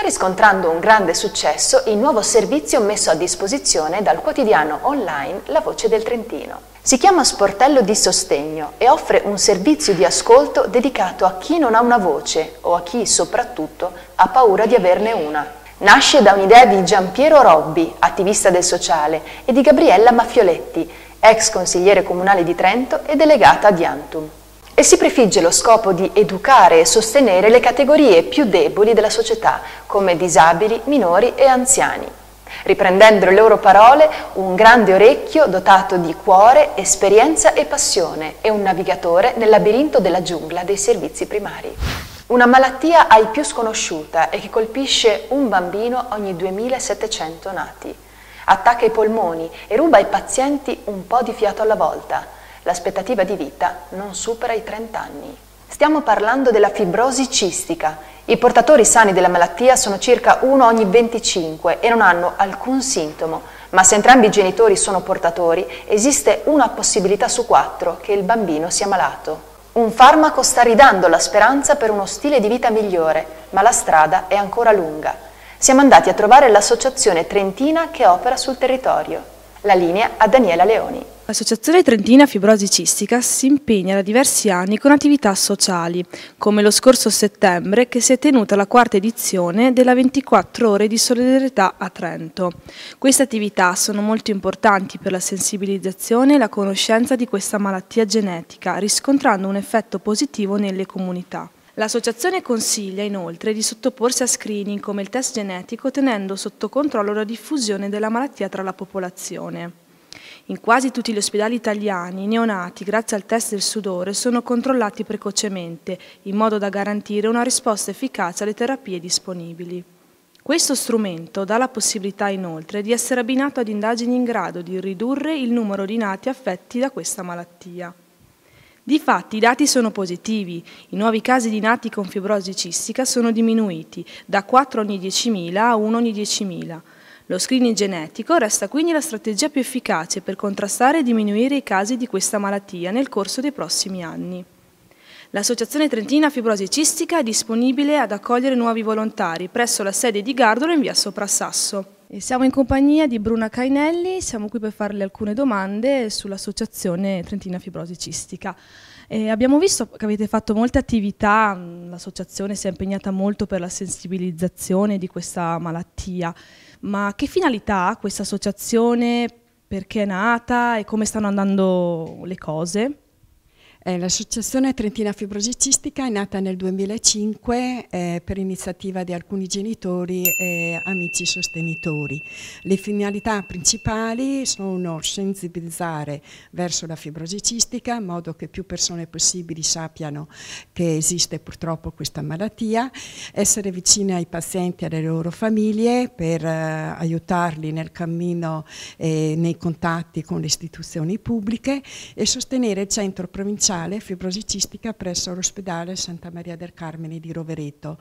sta riscontrando un grande successo il nuovo servizio messo a disposizione dal quotidiano online La Voce del Trentino. Si chiama Sportello di Sostegno e offre un servizio di ascolto dedicato a chi non ha una voce o a chi soprattutto ha paura di averne una. Nasce da un'idea di Giampiero Robbi, attivista del sociale, e di Gabriella Maffioletti, ex consigliere comunale di Trento e delegata di Antum e si prefigge lo scopo di educare e sostenere le categorie più deboli della società, come disabili, minori e anziani. Riprendendo le loro parole, un grande orecchio dotato di cuore, esperienza e passione e un navigatore nel labirinto della giungla dei servizi primari. Una malattia ai più sconosciuta e che colpisce un bambino ogni 2700 nati. Attacca i polmoni e ruba ai pazienti un po' di fiato alla volta l'aspettativa di vita non supera i 30 anni. Stiamo parlando della fibrosi cistica. I portatori sani della malattia sono circa 1 ogni 25 e non hanno alcun sintomo, ma se entrambi i genitori sono portatori esiste una possibilità su quattro che il bambino sia malato. Un farmaco sta ridando la speranza per uno stile di vita migliore, ma la strada è ancora lunga. Siamo andati a trovare l'associazione trentina che opera sul territorio. La linea a Daniela Leoni. L'Associazione Trentina Fibrosi Cistica si impegna da diversi anni con attività sociali, come lo scorso settembre che si è tenuta la quarta edizione della 24 ore di solidarietà a Trento. Queste attività sono molto importanti per la sensibilizzazione e la conoscenza di questa malattia genetica, riscontrando un effetto positivo nelle comunità. L'associazione consiglia inoltre di sottoporsi a screening come il test genetico tenendo sotto controllo la diffusione della malattia tra la popolazione. In quasi tutti gli ospedali italiani i neonati, grazie al test del sudore, sono controllati precocemente, in modo da garantire una risposta efficace alle terapie disponibili. Questo strumento dà la possibilità inoltre di essere abbinato ad indagini in grado di ridurre il numero di nati affetti da questa malattia. Difatti i dati sono positivi, i nuovi casi di nati con fibrosi cistica sono diminuiti da 4 ogni 10.000 a 1 ogni 10.000, lo screening genetico resta quindi la strategia più efficace per contrastare e diminuire i casi di questa malattia nel corso dei prossimi anni. L'Associazione Trentina Fibrosi Cistica è disponibile ad accogliere nuovi volontari presso la sede di Gardolo in via Soprassasso. E siamo in compagnia di Bruna Cainelli, siamo qui per farle alcune domande sull'Associazione Trentina Fibrosi Cistica. E abbiamo visto che avete fatto molte attività, l'associazione si è impegnata molto per la sensibilizzazione di questa malattia ma che finalità ha questa associazione, perché è nata e come stanno andando le cose? Eh, L'associazione Trentina Fibrosicistica è nata nel 2005 eh, per iniziativa di alcuni genitori e amici sostenitori. Le finalità principali sono sensibilizzare verso la fibrosicistica in modo che più persone possibili sappiano che esiste purtroppo questa malattia, essere vicine ai pazienti e alle loro famiglie per eh, aiutarli nel cammino e nei contatti con le istituzioni pubbliche e sostenere il centro provinciale speciale fibrosicistica presso l'ospedale Santa Maria del Carmine di Rovereto.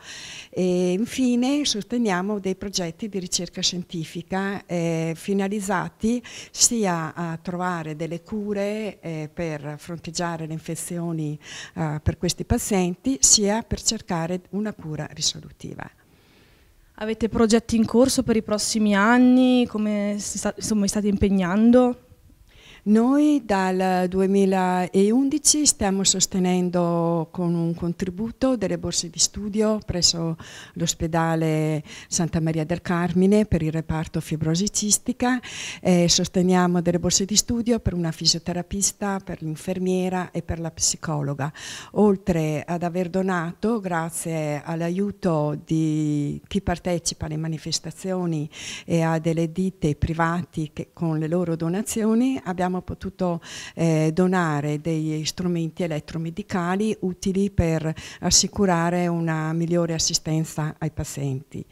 E infine sosteniamo dei progetti di ricerca scientifica eh, finalizzati sia a trovare delle cure eh, per fronteggiare le infezioni eh, per questi pazienti, sia per cercare una cura risolutiva. Avete progetti in corso per i prossimi anni? Come si sta, insomma, state impegnando? Noi dal 2011 stiamo sostenendo con un contributo delle borse di studio presso l'ospedale Santa Maria del Carmine per il reparto fibrosi cistica, eh, sosteniamo delle borse di studio per una fisioterapista, per l'infermiera e per la psicologa, oltre ad aver donato, grazie all'aiuto di chi partecipa alle manifestazioni e a delle ditte privati che con le loro donazioni abbiamo abbiamo potuto eh, donare degli strumenti elettromedicali utili per assicurare una migliore assistenza ai pazienti.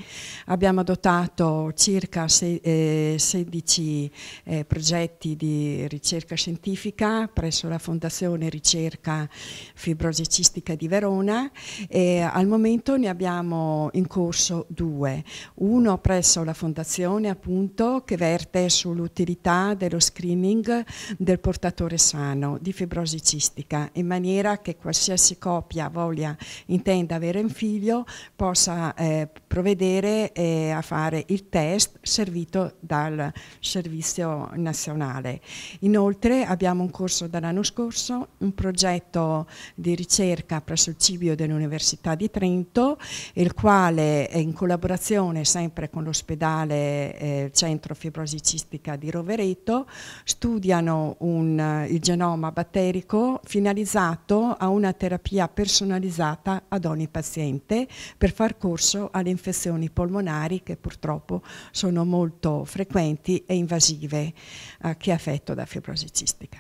Abbiamo adottato circa se, eh, 16 eh, progetti di ricerca scientifica presso la Fondazione Ricerca Fibrosi Cistica di Verona e al momento ne abbiamo in corso due, uno presso la Fondazione appunto che verte sull'utilità dello screening del portatore sano di fibrosi cistica, in maniera che qualsiasi coppia voglia, intenda avere un figlio, possa eh, provvedere eh, a fare il test servito dal Servizio Nazionale. Inoltre abbiamo un corso dall'anno scorso, un progetto di ricerca presso il Cibio dell'Università di Trento, il quale in collaborazione sempre con l'ospedale eh, Centro Fibrosi Cistica di Rovereto studia studiano un, eh, il genoma batterico finalizzato a una terapia personalizzata ad ogni paziente per far corso alle infezioni polmonari che purtroppo sono molto frequenti e invasive a eh, chi affetto da fibrosi cistica.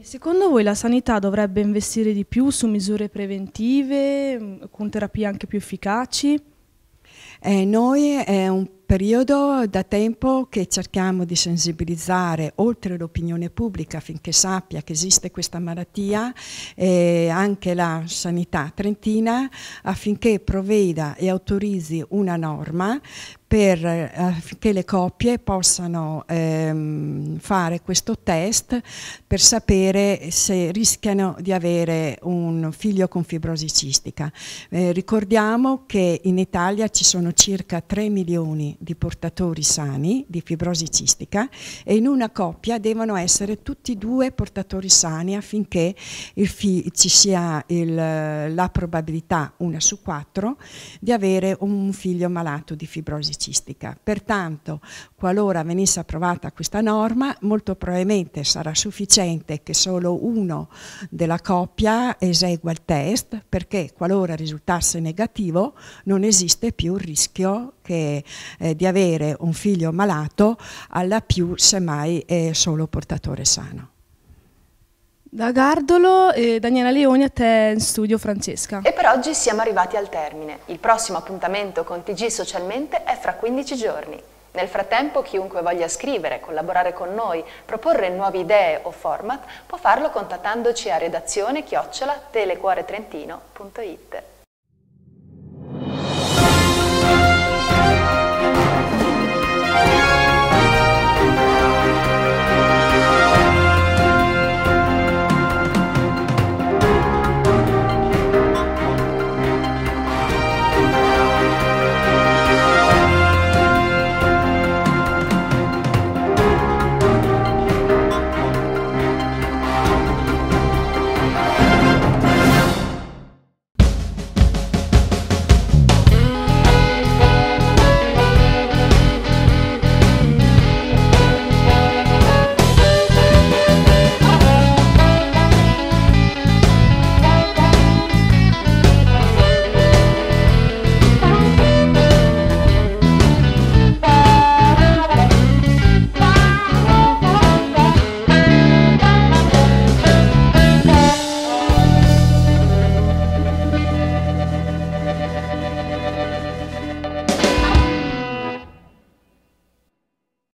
Secondo voi la sanità dovrebbe investire di più su misure preventive, mm, con terapie anche più efficaci? Eh, noi è un periodo da tempo che cerchiamo di sensibilizzare oltre l'opinione pubblica affinché sappia che esiste questa malattia eh, anche la sanità trentina affinché provveda e autorizzi una norma per, che le coppie possano ehm, fare questo test per sapere se rischiano di avere un figlio con fibrosi cistica. Eh, ricordiamo che in Italia ci sono circa 3 milioni di portatori sani di fibrosi cistica e in una coppia devono essere tutti e due portatori sani affinché ci sia il, la probabilità, una su quattro, di avere un figlio malato di fibrosi cistica. Pertanto, qualora venisse approvata questa norma, molto probabilmente sarà sufficiente che solo uno della coppia esegua il test perché qualora risultasse negativo non esiste più il rischio che eh, eh, di avere un figlio malato alla più semmai è solo portatore sano. Da Gardolo e Daniela Leoni a te in studio Francesca. E per oggi siamo arrivati al termine. Il prossimo appuntamento con TG Socialmente è fra 15 giorni. Nel frattempo chiunque voglia scrivere, collaborare con noi, proporre nuove idee o format può farlo contattandoci a redazione chiocciola telecuoretrentino.it.